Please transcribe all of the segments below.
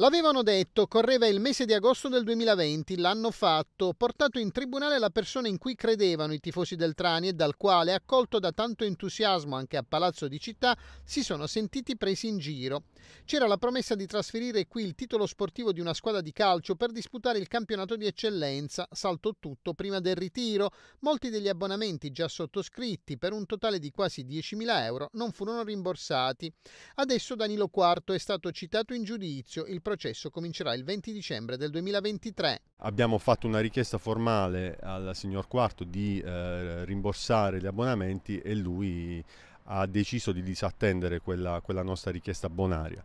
L'avevano detto, correva il mese di agosto del 2020, l'hanno fatto, portato in tribunale la persona in cui credevano i tifosi del Trani e dal quale, accolto da tanto entusiasmo anche a Palazzo di Città, si sono sentiti presi in giro. C'era la promessa di trasferire qui il titolo sportivo di una squadra di calcio per disputare il campionato di eccellenza, saltò tutto prima del ritiro, molti degli abbonamenti già sottoscritti per un totale di quasi 10.000 euro non furono rimborsati. Adesso Danilo IV è stato citato in giudizio, il processo comincerà il 20 dicembre del 2023. Abbiamo fatto una richiesta formale al signor Quarto di eh, rimborsare gli abbonamenti e lui ha deciso di disattendere quella, quella nostra richiesta bonaria.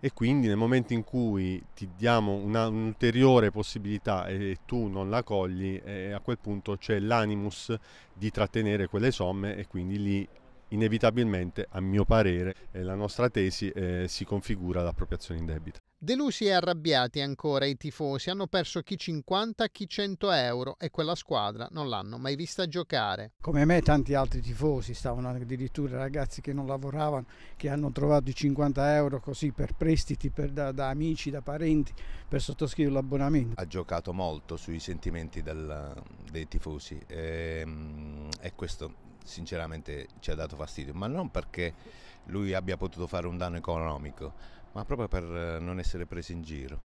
e quindi nel momento in cui ti diamo un'ulteriore possibilità e tu non la cogli, eh, a quel punto c'è l'animus di trattenere quelle somme e quindi lì inevitabilmente, a mio parere, eh, la nostra tesi eh, si configura l'appropriazione in debito. Delusi e arrabbiati ancora i tifosi, hanno perso chi 50, chi 100 euro e quella squadra non l'hanno mai vista giocare. Come me tanti altri tifosi, stavano addirittura ragazzi che non lavoravano, che hanno trovato i 50 euro così per prestiti, per, da, da, amici, da parenti, per sottoscrivere l'abbonamento. Ha giocato molto sui sentimenti del, dei tifosi e, ehm, e questo sinceramente ci ha dato fastidio, ma non perché lui abbia potuto fare un danno economico, ma proprio per eh, non essere preso in giro.